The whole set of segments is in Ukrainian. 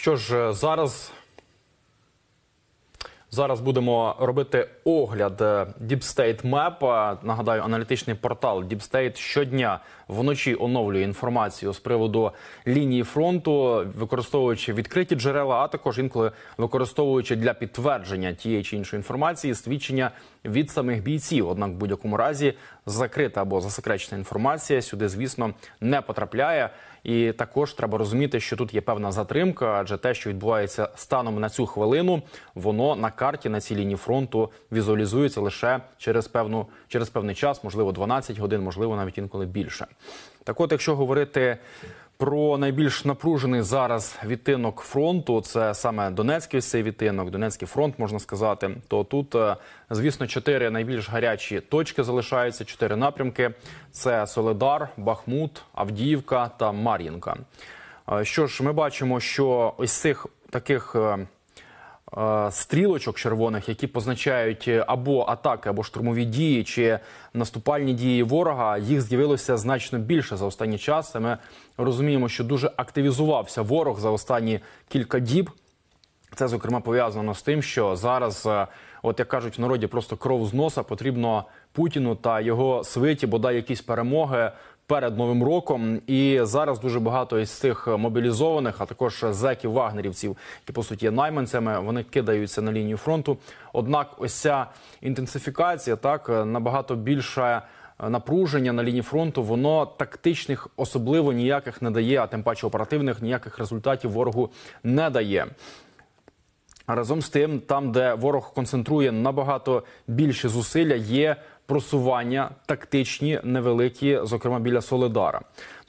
Що ж, е, зараз зараз будемо робити огляд е, Deep State Map. Нагадаю, аналітичний портал Deep State щодня вночі оновлює інформацію з приводу лінії фронту, використовуючи відкриті джерела, а також інколи використовуючи для підтвердження тієї чи іншої інформації свідчення від самих бійців. Однак, в будь-якому разі закрита або засекречена інформація сюди, звісно, не потрапляє. І також треба розуміти, що тут є певна затримка, адже те, що відбувається станом на цю хвилину, воно на карті на цій лінії фронту візуалізується лише через певну через певний час, можливо, 12 годин, можливо, навіть інколи більше. Так, от, якщо говорити про найбільш напружений зараз відтинок фронту, це саме Донецький цей відтинок, Донецький фронт можна сказати. То тут, е, звісно, чотири найбільш гарячі точки залишаються. Чотири напрямки: це Соледар, Бахмут, Авдіївка та Мар'їнка. Е, що ж, ми бачимо, що ось цих таких. Е, Е, стрілочок червоних, які позначають е, або атаки, або штурмові дії чи наступальні дії ворога, їх з'явилося значно більше за останні час. Ми розуміємо, що дуже активізувався ворог за останні кілька діб. Це зокрема пов'язано з тим, що зараз, е, от як кажуть в народі, просто кров з носа потрібно путіну та його свиті, бодай якісь перемоги перед новим роком. І зараз дуже багато із цих мобілізованих, а також зеків вагнерівців, які по суті є найманцями, вони кидаються на лінію фронту. Однак, ось ця інтенсифікація так набагато більше напруження на лінії фронту. Воно тактичних особливо ніяких не дає, а тим паче оперативних ніяких результатів ворогу не дає. Разом з тим, там, де ворог концентрує набагато більше зусилля, є просування тактичні, невеликі, зокрема біля Соледара.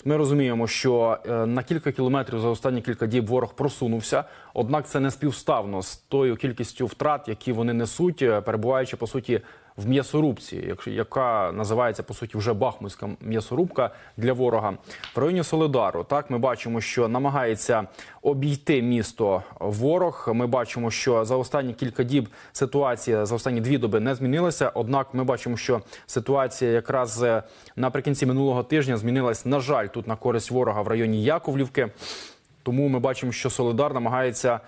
Ми розуміємо, що е, на кілька кілометрів за останні кілька діб ворог просунувся. Однак це не співставно з тою кількістю втрат, які вони несуть, е, перебуваючи по суті в м'ясорубці, яка називається по суті вже Бахмутська м'ясорубка для ворога в районі Солидару. Так ми бачимо, що намагається обійти місто ворог. Ми бачимо, що за останні кілька діб ситуація за останні дві доби не змінилася. Однак, ми бачимо, що ситуація якраз е, наприкінці минулого тижня змінилась на жаль тут на користь ворога в районі Яковлівки. Тому ми бачимо, що Солидар намагається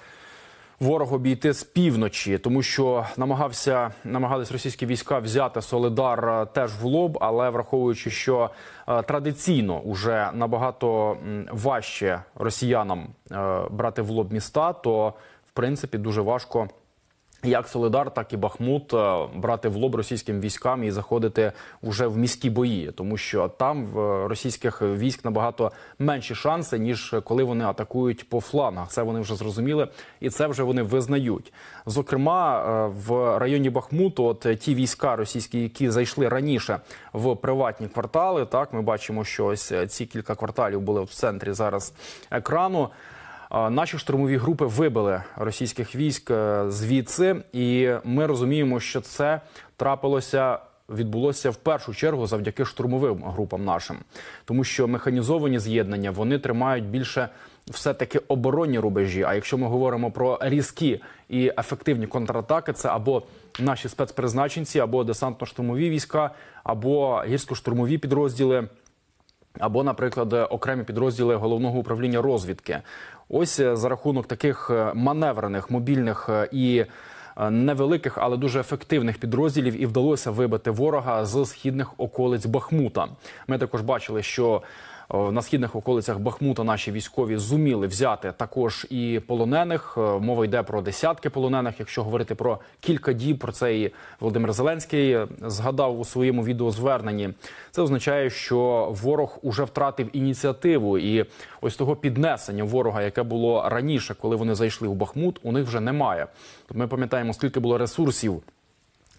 ворог обійти з півночі, тому що намагався намагались російські війська взяти Солидар е, теж в лоб, але враховуючи, що е, традиційно вже набагато важче росіянам е, брати в лоб міста, то в принципі дуже важко. Як Солидар, так і Бахмут е, брати в лоб російським військам і заходити вже в міські бої, тому що там в е, російських військ набагато менші шанси ніж коли вони атакують по флангах. Це вони вже зрозуміли, і це вже вони визнають. Зокрема, е, в районі Бахмуту, от ті війська російські, які зайшли раніше в приватні квартали, так ми бачимо, що ось ці кілька кварталів були в центрі зараз екрану. Наші штурмові групи вибили російських військ е, звідси, і ми розуміємо, що це трапилося. Відбулося в першу чергу завдяки штурмовим групам нашим, тому що механізовані з'єднання вони тримають більше все-таки оборонні рубежі. А якщо ми говоримо про різкі і ефективні контратаки, це або наші спецпризначенці, або десантно-штурмові війська, або гірсько-штурмові підрозділи. Або, наприклад, е, окремі підрозділи головного управління розвідки, Ось е, за рахунок таких е, маневрених мобільних е, і невеликих, але дуже ефективних підрозділів, і вдалося вибити ворога з східних околиць Бахмута. Ми також бачили, що Е, на східних околицях Бахмута наші військові зуміли взяти також і полонених. Е, мова йде про десятки полонених. Якщо говорити про кілька діб, про це і Володимир Зеленський е, згадав у своєму відеозверненні. Це означає, що ворог уже втратив ініціативу, і ось того піднесення ворога, яке було раніше, коли вони зайшли у Бахмут, у них вже немає. Тобто ми пам'ятаємо, скільки було ресурсів.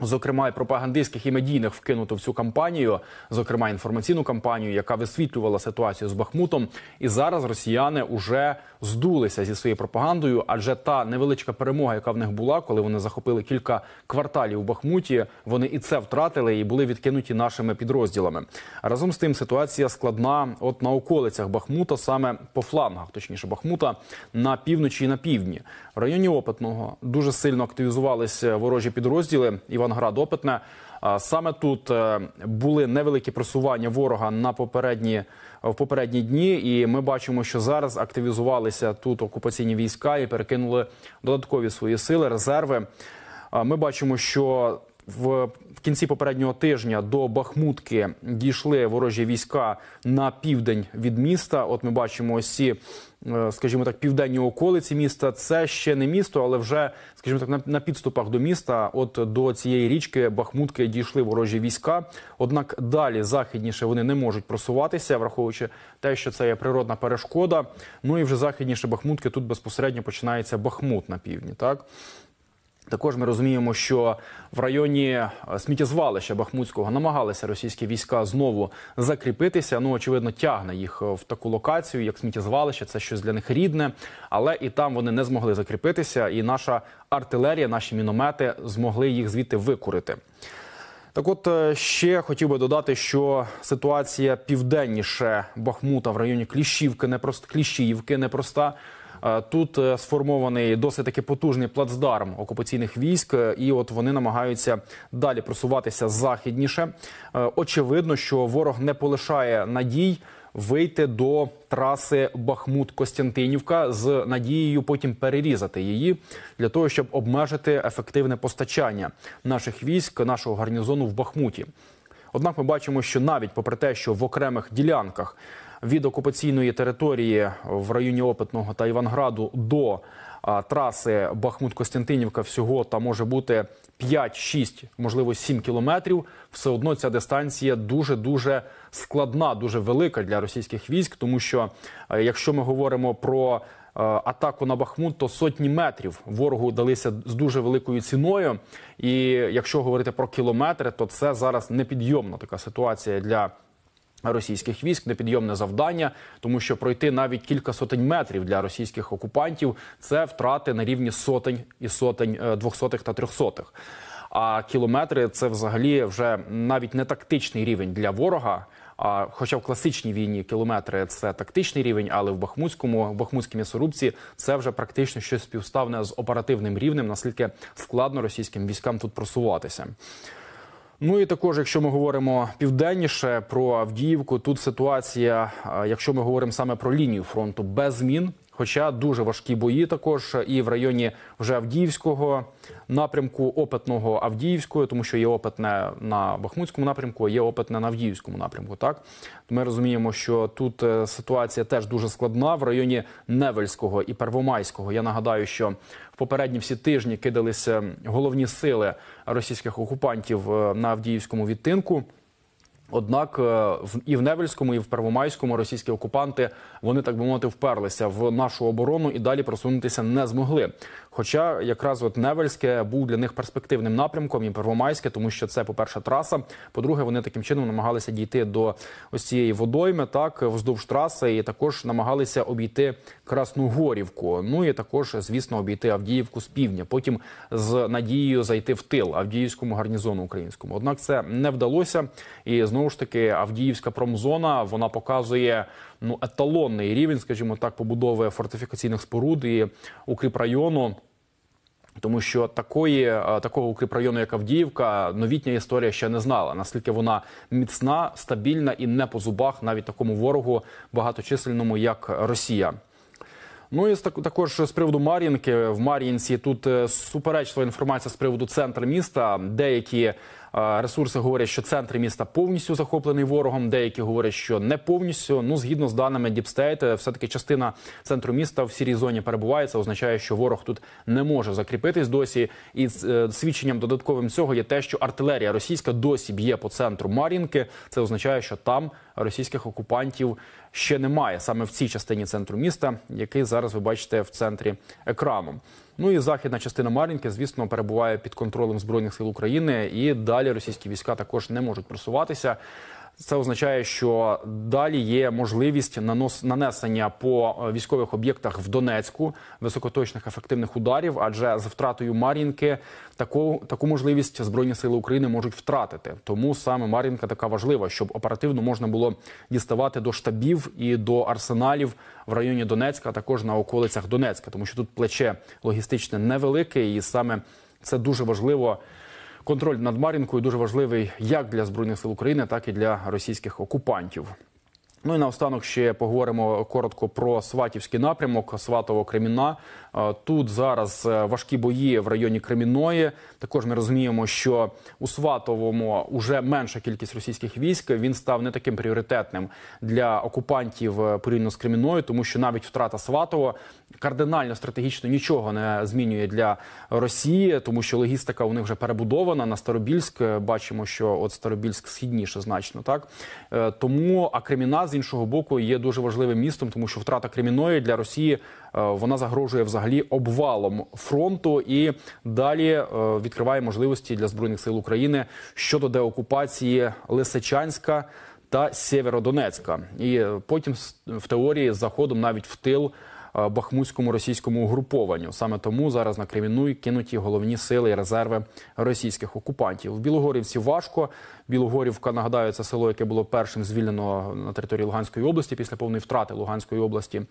Зокрема, і пропагандистських і медійних вкинуто в цю кампанію, зокрема інформаційну кампанію, яка висвітлювала ситуацію з Бахмутом. І зараз росіяни вже здулися зі своєю пропагандою, адже та невеличка перемога, яка в них була, коли вони захопили кілька кварталів у Бахмуті, вони і це втратили і були відкинуті нашими підрозділами. Разом з тим, ситуація складна. От на околицях Бахмута, саме по флангах, точніше Бахмута, на півночі і на півдні. В районі Опитного дуже сильно активізувалися ворожі підрозділи і Іванград Опитне. Саме тут е, були невеликі просування ворога на попередні в попередні дні, і ми бачимо, що зараз активізувалися тут окупаційні війська і перекинули додаткові свої сили, резерви. Ми бачимо, що в кінці попереднього тижня до Бахмутки дійшли ворожі війська на південь від міста. От ми бачимо ось е, скажімо так, південні околиці міста. Це ще не місто, але вже, скажімо так, на підступах до міста. От до цієї річки Бахмутки дійшли ворожі війська. Однак далі західніше вони не можуть просуватися, враховуючи те, що це є природна перешкода. Ну і вже західніше Бахмутки тут безпосередньо починається Бахмут на півдні. Так також ми розуміємо, що в районі е, сміттєзвалища Бахмутського намагалися російські війська знову закріпитися. Ну очевидно, тягне їх е, в таку локацію, як сміттєзвалище. Це щось для них рідне, але і там вони не змогли закріпитися. І наша артилерія, наші міномети змогли їх звідти викурити. Так, от е, ще хотів би додати, що ситуація південніше Бахмута в районі Кліщівки непрост... Кліщіївки непроста. Тут е, сформований досить таки потужний плацдарм окупаційних військ, е, і от вони намагаються далі просуватися західніше. Е, очевидно, що ворог не полишає надій. Вийти до траси Бахмут-Костянтинівка з надією потім перерізати її для того, щоб обмежити ефективне постачання наших військ, нашого гарнізону в Бахмуті. Однак ми бачимо, що навіть попри те, що в окремих ділянках від окупаційної території в районі Опитного та Іванграду до траси Бахмут-Костянтинівка всього та може бути 5-6, можливо 7 кілометрів. Все одно ця дистанція дуже дуже складна, дуже велика для російських військ, тому що е, якщо ми говоримо про... Е, атаку на Бахмут то сотні метрів ворогу далися з дуже великою ціною. І якщо говорити про кілометри, то це зараз непідйомна така ситуація для Російських військ непідйомне завдання, тому що пройти навіть кілька сотень метрів для російських окупантів це втрати на рівні сотень і сотень е, двохсотих та трьохсотих. А кілометри це взагалі вже навіть не тактичний рівень для ворога. А хоча в класичній війні кілометри це тактичний рівень, але в Бахмутському в Бахмутській м'ясорубці це вже практично щось співставне з оперативним рівнем, наскільки складно російським військам тут просуватися. Ну і також, якщо ми говоримо південніше про Авдіївку, тут ситуація, якщо ми говоримо саме про лінію фронту без змін. Хоча дуже важкі бої також е, і в районі вже Авдіївського напрямку, опитного Авдіївського, тому що є опитне на Бахмутському напрямку, є опитне на Авдіївському напрямку. Так ми розуміємо, що тут е, ситуація теж дуже складна в районі Невельського і Первомайського. Я нагадаю, що в попередні всі тижні кидалися головні сили російських окупантів е, на Авдіївському відтинку. Однак е, і в Невельському, і в Первомайському російські окупанти вони так би мовити вперлися в нашу оборону і далі просунутися не змогли. Хоча якраз от Невельське був для них перспективним напрямком і Первомайське, тому що це, по перше, траса. По-друге, вони таким чином намагалися дійти до ось цієї водойми, так вздовж траси, і також намагалися обійти Красногорівку. Ну і також, звісно, обійти Авдіївку з півдня. Потім з надією зайти в тил Авдіївському гарнізону українському. Однак це не вдалося і знову знову ж таки Авдіївська промзона вона показує ну еталонний рівень, скажімо так, побудови фортифікаційних споруд і укріпрайону, Тому що такої е, такого укріпрайону, як Авдіївка, новітня історія ще не знала. Наскільки вона міцна, стабільна і не по зубах, навіть такому ворогу багаточисельному, як Росія. Ну і також з приводу Мар'їнки в Мар'їнці тут е, суперечлива інформація з приводу центру міста. Деякі Ресурси говорять, що центр міста повністю захоплений ворогом. Деякі говорять, що не повністю. Ну, згідно з даними Діпстейт, все таки частина центру міста в сірій зоні перебуває. Це означає, що ворог тут не може закріпитись досі. І е, свідченням додатковим цього є те, що артилерія російська досі б'є по центру Мар'їнки. Це означає, що там російських окупантів ще немає саме в цій частині центру міста, який зараз ви бачите в центрі екрану. Ну і західна частина Мар'їнки, звісно, перебуває під контролем збройних сил України, і далі російські війська також не можуть просуватися. Це означає, що далі є можливість нанос нанесення по е, військових об'єктах в Донецьку високоточних ефективних ударів, адже з втратою Мар'їнки таку таку можливість збройні сили України можуть втратити. Тому саме Мар'їнка така важлива, щоб оперативно можна було діставати до штабів і до арсеналів в районі Донецька, а також на околицях Донецька, тому що тут плече логістичне невелике, і саме це дуже важливо. Контроль над Мар'їнкою дуже важливий як для збройних сил України, так і для російських окупантів. Ну і наостанок ще поговоримо коротко про Сватівський напрямок Сватово Креміна. Тут зараз е, важкі бої в районі Креміної. Також ми розуміємо, що у Сватовому вже менша кількість російських військ він став не таким пріоритетним для окупантів е, порівняно з Креміною, тому що навіть втрата Сватова кардинально стратегічно нічого не змінює для Росії, тому що логістика у них вже перебудована на Старобільськ. Е, бачимо, що от Старобільськ східніше значно так. Тому а Креміна з іншого боку є дуже важливим містом, тому що втрата Креміної для Росії вона загрожує взагалі взагалі обвалом фронту і далі е, відкриває можливості для збройних сил України щодо деокупації Лисичанська та Сєвєродонецька. І е, потім в теорії заходом навіть в тил. Е, бахмутському російському угрупованню. Саме тому зараз на Креміну кинуті головні сили і резерви російських окупантів. В Білогорівці важко. Білогорівка нагадаю, це село, яке було першим звільнено на території Луганської області після повної втрати Луганської області.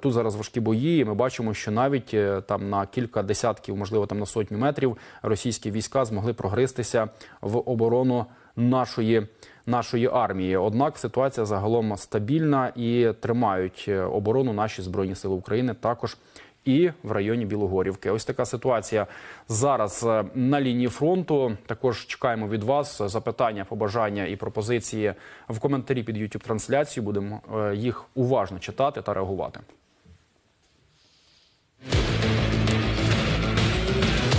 Тут зараз важкі бої. і Ми бачимо, що навіть е, там на кілька десятків, можливо, там на сотню метрів російські війська змогли прогристися в оборону нашої. Нашої армії, однак ситуація загалом стабільна і тримають е, оборону наші збройні сили України також і в районі Білогорівки. Ось така ситуація зараз е, на лінії фронту. Також чекаємо від вас запитання, побажання і пропозиції в коментарі під youtube трансляцію Будемо е, їх уважно читати та реагувати.